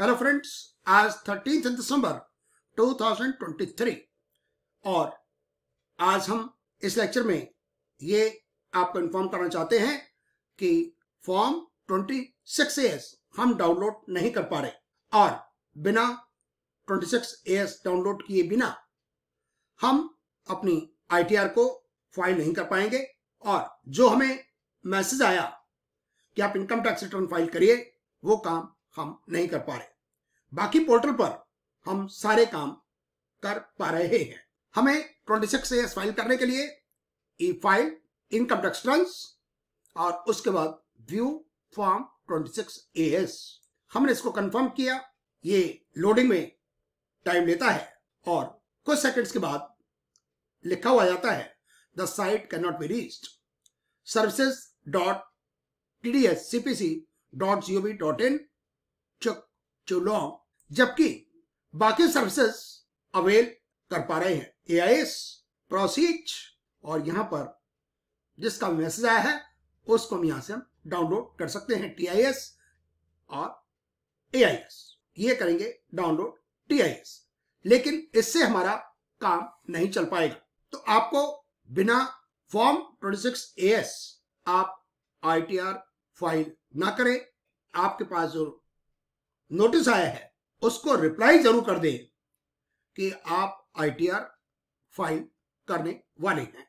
hello friends आज thirteenth दिसंबर 2023 और आज हम इस लेक्चर में ये आपको इन्फॉर्म करना चाहते हैं कि फॉर्म 26 एएस हम डाउनलोड नहीं कर पा रहे और बिना 26 एएस डाउनलोड किए बिना हम अपनी आईटीआर को फाइल नहीं कर पाएंगे और जो हमें मैसेज आया कि आप इनकम टैक्स रिटर्न फाइल करिए वो काम हम नहीं कर पा रहे बाकी पोर्टल पर हम सारे काम कर पा रहे हैं हमें ट्वेंटी सिक्स एस फाइल करने के लिए E file income tax returns और उसके बाद व्यू फॉर्म ए एस हमने इसको कंफर्म किया ये लोडिंग में टाइम लेता है और कुछ सेकंड्स के बाद लिखा हुआ जाता है the site can not be reach services dot T D S C P C dot G O V dot in चुलॉन्ग जबकि बाकी सर्विसेज अवेल कर पा रहे हैं ए आई एस प्रोसीच और यहां पर जिसका मैसेज आया है उसको हम यहां से हम डाउनलोड कर सकते हैं टी आई एस और ए आई एस ये करेंगे डाउनलोड टी आई एस लेकिन इससे हमारा काम नहीं चल पाएगा तो आपको बिना form twenty six A S आप आई टी आर फाइल ना करें आपके पास जो नोटिस आया है उसको रिप्लाई जरूर कर दें कि आप आईटीआर फाइल करने वाले हैं